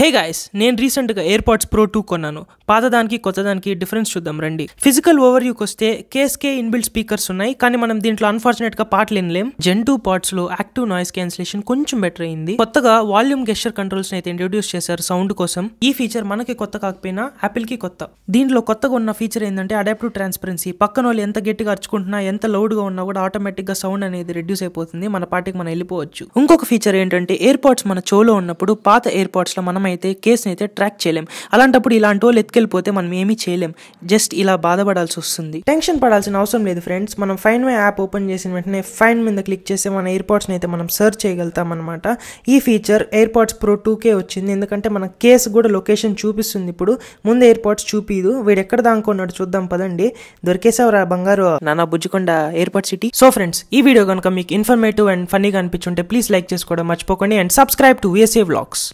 hey guys నేను రీసెంట్గా AirPods pro two కొన్నాను పాతదానికి కొత్తదానికి డిఫరెన్స్ చూద్దాం రండి ఫిజికల్ యూకి వస్తే కేఎస్కే ఇన్బిల్డ్ స్పీకర్స్ ఉన్నాయి కానీ మనం దీంట్లో అన్ఫార్చునేట్గా పాటలు వినలేం జెన్ టూ లో యాక్టివ్ నాయిస్ క్యాన్సిలేషన్ కొంచెం బెటర్ అయింది కొత్తగా వాల్యూమ్ గెస్టర్ కంట్రోల్స్ అయితే ఇంట్రొడ్యూస్ చేశారు సౌండ్ కోసం ఈ ఫీచర్ మనకి కొత్త కాకపోయినా యాపిల్కి కొత్త దీంట్లో కొత్తగా ఉన్న ఫీచర్ ఏంటంటే అడాప్టివ్ ట్రాన్స్పరెన్సీ పక్కన వాళ్ళు ఎంత గట్టిగా అర్చుకుంటున్నా ఎంత లౌడ్గా ఉన్నా కూడా ఆటోమేటిక్గా సౌండ్ అనేది రెడ్యూస్ అయిపోతుంది మన పాటికి మనం వెళ్ళిపోవచ్చు ఇంకొక ఫీచర్ ఏంటంటే ఎయిర్పాడ్స్ మన చోలో ఉన్నప్పుడు పాత ఎయిర్పాడ్స్లో మనం అయితే కేసుని అయితే ట్రాక్ చేయలేం అలాంటప్పుడు ఇలాంటి వాళ్ళు ఎత్తుకెళ్ళిపోతే మనం ఏమీ చేయలేం జస్ట్ ఇలా బాధపడాల్సి వస్తుంది టెన్షన్ పడాల్సిన అవసరం లేదు ఫ్రెండ్స్ మనం ఫైన్ మై యాప్ ఓపెన్ చేసిన వెంటనే ఫైన్ మీద క్లిక్ చేస్తే మన ఎయిర్పాడ్స్ని అయితే మనం సర్చ్ చేయగలుగుతాం అనమాట ఈ ఫీచర్ ఎయిర్పాడ్స్ ప్రో టూకే వచ్చింది ఎందుకంటే మన కేసు కూడా లొకేషన్ చూపిస్తుంది ఇప్పుడు ముందు ఎయిర్పాడ్స్ చూపిదు వీడు ఎక్కడ దాంకున్నాడు చూద్దాం పదండి దొరికేసావరా బంగారు నానా బుజ్జికొండ ఎయిర్పాడ్ సిటీ సో ఫ్రెండ్స్ ఈ వీడియో కనుక మీకు ఇన్ఫర్మేటివ్ అండ్ ఫన్నీగా అనిపించుంటే ప్లీజ్ లైక్ చేసుకోవడం మర్చిపోకండి and subscribe to VSA blogs